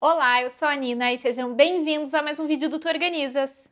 Olá, eu sou a Nina e sejam bem-vindos a mais um vídeo do Tu Organizas.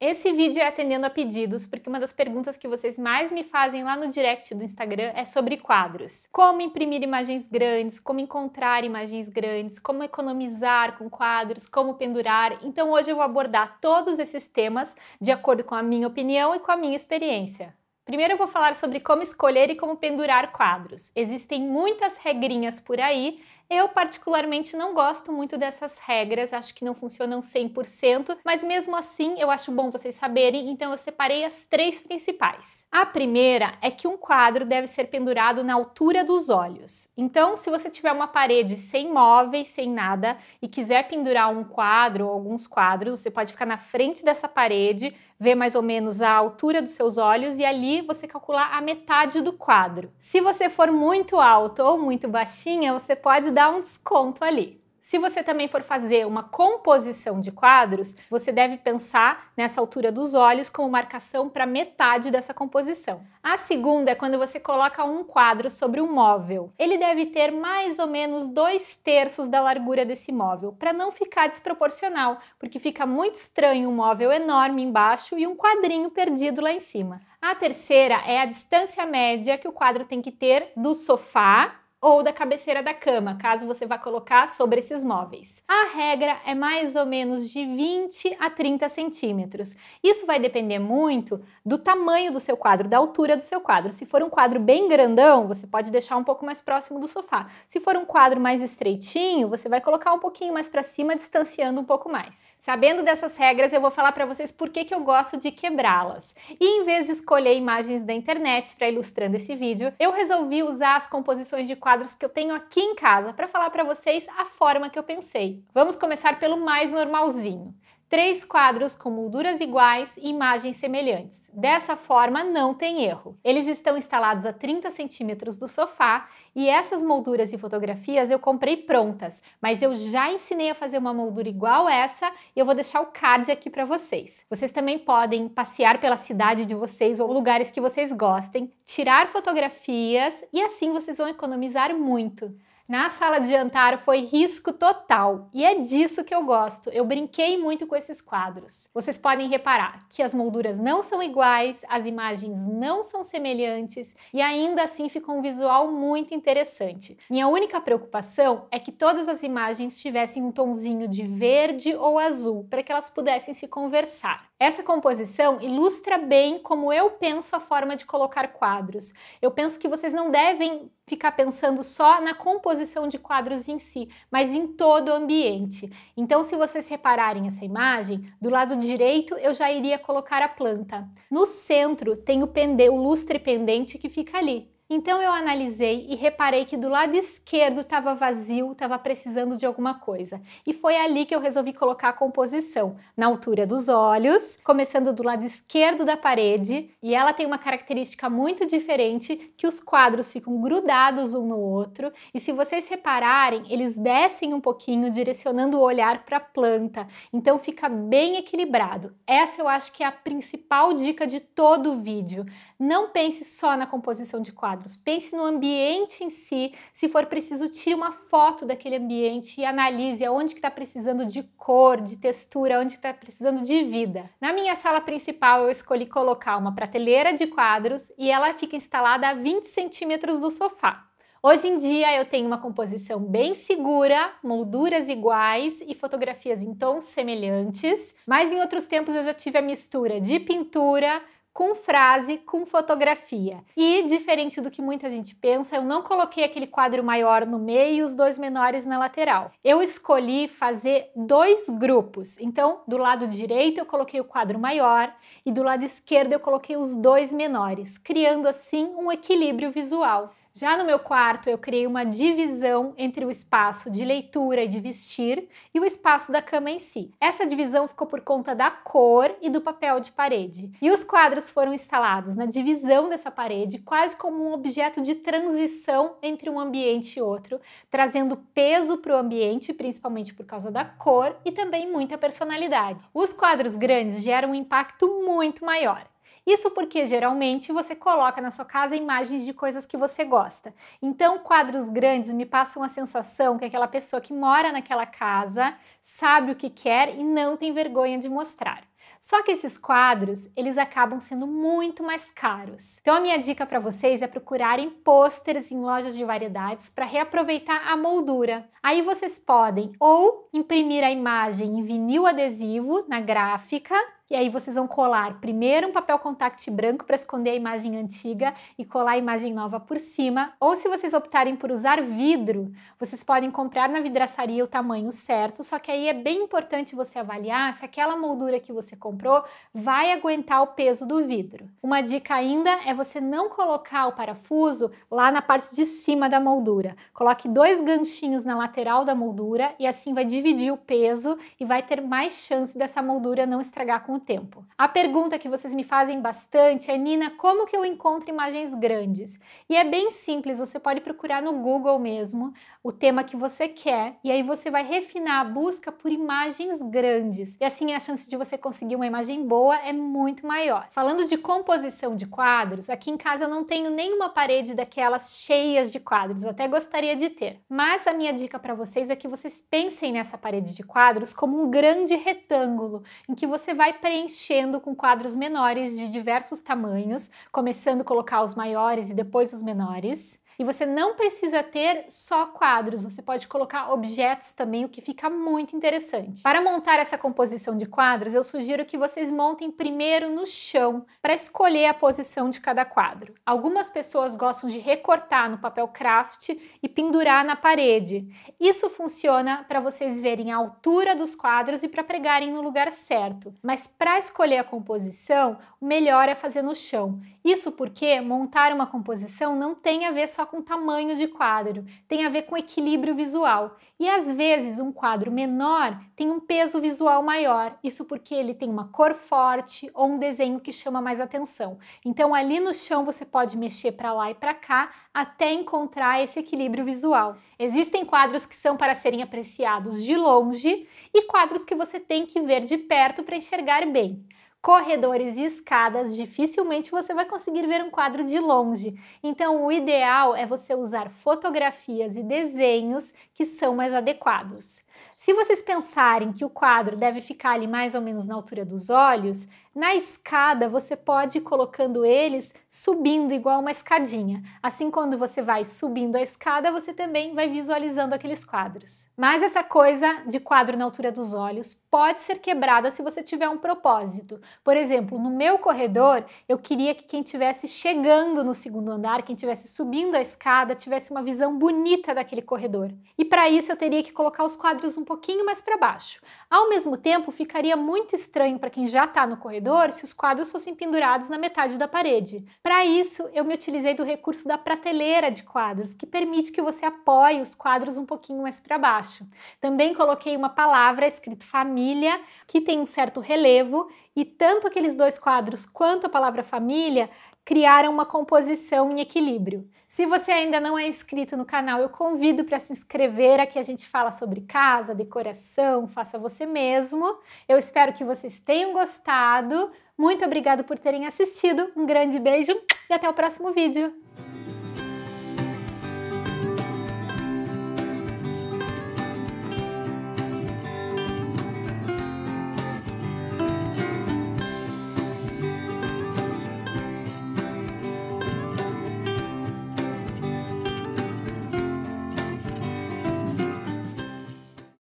Esse vídeo é atendendo a pedidos, porque uma das perguntas que vocês mais me fazem lá no direct do Instagram é sobre quadros. Como imprimir imagens grandes, como encontrar imagens grandes, como economizar com quadros, como pendurar. Então hoje eu vou abordar todos esses temas de acordo com a minha opinião e com a minha experiência. Primeiro eu vou falar sobre como escolher e como pendurar quadros. Existem muitas regrinhas por aí eu, particularmente, não gosto muito dessas regras, acho que não funcionam 100%, mas mesmo assim eu acho bom vocês saberem, então eu separei as três principais. A primeira é que um quadro deve ser pendurado na altura dos olhos. Então, se você tiver uma parede sem móveis, sem nada, e quiser pendurar um quadro ou alguns quadros, você pode ficar na frente dessa parede, ver mais ou menos a altura dos seus olhos e ali você calcular a metade do quadro. Se você for muito alto ou muito baixinha, você pode dar dar um desconto ali. Se você também for fazer uma composição de quadros, você deve pensar nessa altura dos olhos como marcação para metade dessa composição. A segunda é quando você coloca um quadro sobre um móvel. Ele deve ter mais ou menos dois terços da largura desse móvel, para não ficar desproporcional, porque fica muito estranho um móvel enorme embaixo e um quadrinho perdido lá em cima. A terceira é a distância média que o quadro tem que ter do sofá ou da cabeceira da cama, caso você vá colocar sobre esses móveis. A regra é mais ou menos de 20 a 30 centímetros. Isso vai depender muito do tamanho do seu quadro, da altura do seu quadro. Se for um quadro bem grandão, você pode deixar um pouco mais próximo do sofá. Se for um quadro mais estreitinho, você vai colocar um pouquinho mais para cima, distanciando um pouco mais. Sabendo dessas regras, eu vou falar para vocês por que, que eu gosto de quebrá-las. E em vez de escolher imagens da internet para ilustrando esse vídeo, eu resolvi usar as composições de quadros quadros que eu tenho aqui em casa para falar para vocês a forma que eu pensei. Vamos começar pelo mais normalzinho três quadros com molduras iguais e imagens semelhantes. Dessa forma, não tem erro. Eles estão instalados a 30 centímetros do sofá e essas molduras e fotografias eu comprei prontas, mas eu já ensinei a fazer uma moldura igual essa e eu vou deixar o card aqui para vocês. Vocês também podem passear pela cidade de vocês ou lugares que vocês gostem, tirar fotografias e assim vocês vão economizar muito. Na sala de jantar foi risco total, e é disso que eu gosto. Eu brinquei muito com esses quadros. Vocês podem reparar que as molduras não são iguais, as imagens não são semelhantes e ainda assim ficou um visual muito interessante. Minha única preocupação é que todas as imagens tivessem um tonzinho de verde ou azul para que elas pudessem se conversar. Essa composição ilustra bem como eu penso a forma de colocar quadros. Eu penso que vocês não devem ficar pensando só na composição de quadros em si, mas em todo o ambiente. Então, se vocês repararem essa imagem, do lado direito eu já iria colocar a planta. No centro tem o, pende, o lustre pendente que fica ali. Então eu analisei e reparei que do lado esquerdo estava vazio, estava precisando de alguma coisa. E foi ali que eu resolvi colocar a composição, na altura dos olhos, começando do lado esquerdo da parede, e ela tem uma característica muito diferente que os quadros ficam grudados um no outro, e se vocês repararem, eles descem um pouquinho direcionando o olhar para a planta. Então fica bem equilibrado. Essa eu acho que é a principal dica de todo o vídeo. Não pense só na composição de quadro quadros. Pense no ambiente em si. Se for preciso, tire uma foto daquele ambiente e analise aonde que está precisando de cor, de textura, onde está precisando de vida. Na minha sala principal, eu escolhi colocar uma prateleira de quadros e ela fica instalada a 20 centímetros do sofá. Hoje em dia eu tenho uma composição bem segura, molduras iguais e fotografias em tons semelhantes, mas em outros tempos eu já tive a mistura de pintura, com frase, com fotografia. E, diferente do que muita gente pensa, eu não coloquei aquele quadro maior no meio e os dois menores na lateral. Eu escolhi fazer dois grupos. Então, do lado direito eu coloquei o quadro maior e do lado esquerdo eu coloquei os dois menores, criando assim um equilíbrio visual. Já no meu quarto, eu criei uma divisão entre o espaço de leitura e de vestir e o espaço da cama em si. Essa divisão ficou por conta da cor e do papel de parede. E os quadros foram instalados na divisão dessa parede, quase como um objeto de transição entre um ambiente e outro, trazendo peso para o ambiente, principalmente por causa da cor e também muita personalidade. Os quadros grandes geram um impacto muito maior. Isso porque geralmente você coloca na sua casa imagens de coisas que você gosta. Então, quadros grandes me passam a sensação que aquela pessoa que mora naquela casa sabe o que quer e não tem vergonha de mostrar. Só que esses quadros, eles acabam sendo muito mais caros. Então a minha dica para vocês é procurarem pôsteres em lojas de variedades para reaproveitar a moldura. Aí vocês podem ou imprimir a imagem em vinil adesivo na gráfica, e aí vocês vão colar primeiro um papel contact branco para esconder a imagem antiga e colar a imagem nova por cima. Ou se vocês optarem por usar vidro, vocês podem comprar na vidraçaria o tamanho certo, só que aí é bem importante você avaliar se aquela moldura que você você comprou vai aguentar o peso do vidro. Uma dica ainda é você não colocar o parafuso lá na parte de cima da moldura. Coloque dois ganchinhos na lateral da moldura e assim vai dividir o peso e vai ter mais chance dessa moldura não estragar com o tempo. A pergunta que vocês me fazem bastante é, Nina, como que eu encontro imagens grandes? E é bem simples, você pode procurar no Google mesmo o tema que você quer e aí você vai refinar a busca por imagens grandes. E assim é a chance de você conseguir conseguir uma imagem boa é muito maior. Falando de composição de quadros, aqui em casa eu não tenho nenhuma parede daquelas cheias de quadros, até gostaria de ter. Mas a minha dica para vocês é que vocês pensem nessa parede de quadros como um grande retângulo em que você vai preenchendo com quadros menores de diversos tamanhos, começando a colocar os maiores e depois os menores. E você não precisa ter só quadros, você pode colocar objetos também, o que fica muito interessante. Para montar essa composição de quadros, eu sugiro que vocês montem primeiro no chão para escolher a posição de cada quadro. Algumas pessoas gostam de recortar no papel craft e pendurar na parede. Isso funciona para vocês verem a altura dos quadros e para pregarem no lugar certo. Mas para escolher a composição, o melhor é fazer no chão. Isso porque montar uma composição não tem a ver só com tamanho de quadro, tem a ver com equilíbrio visual. E às vezes um quadro menor tem um peso visual maior, isso porque ele tem uma cor forte ou um desenho que chama mais atenção. Então ali no chão você pode mexer para lá e para cá até encontrar esse equilíbrio visual. Existem quadros que são para serem apreciados de longe e quadros que você tem que ver de perto para enxergar bem corredores e escadas, dificilmente você vai conseguir ver um quadro de longe. Então, o ideal é você usar fotografias e desenhos que são mais adequados. Se vocês pensarem que o quadro deve ficar ali mais ou menos na altura dos olhos, na escada, você pode ir colocando eles subindo igual uma escadinha. Assim, quando você vai subindo a escada, você também vai visualizando aqueles quadros. Mas essa coisa de quadro na altura dos olhos pode ser quebrada se você tiver um propósito. Por exemplo, no meu corredor, eu queria que quem estivesse chegando no segundo andar, quem estivesse subindo a escada, tivesse uma visão bonita daquele corredor. E para isso, eu teria que colocar os quadros um pouquinho mais para baixo. Ao mesmo tempo, ficaria muito estranho para quem já está no corredor corredor se os quadros fossem pendurados na metade da parede. Para isso, eu me utilizei do recurso da prateleira de quadros, que permite que você apoie os quadros um pouquinho mais para baixo. Também coloquei uma palavra escrito família, que tem um certo relevo, e tanto aqueles dois quadros quanto a palavra família criaram uma composição em equilíbrio. Se você ainda não é inscrito no canal, eu convido para se inscrever. Aqui a gente fala sobre casa, decoração, faça você mesmo. Eu espero que vocês tenham gostado. Muito obrigado por terem assistido. Um grande beijo e até o próximo vídeo.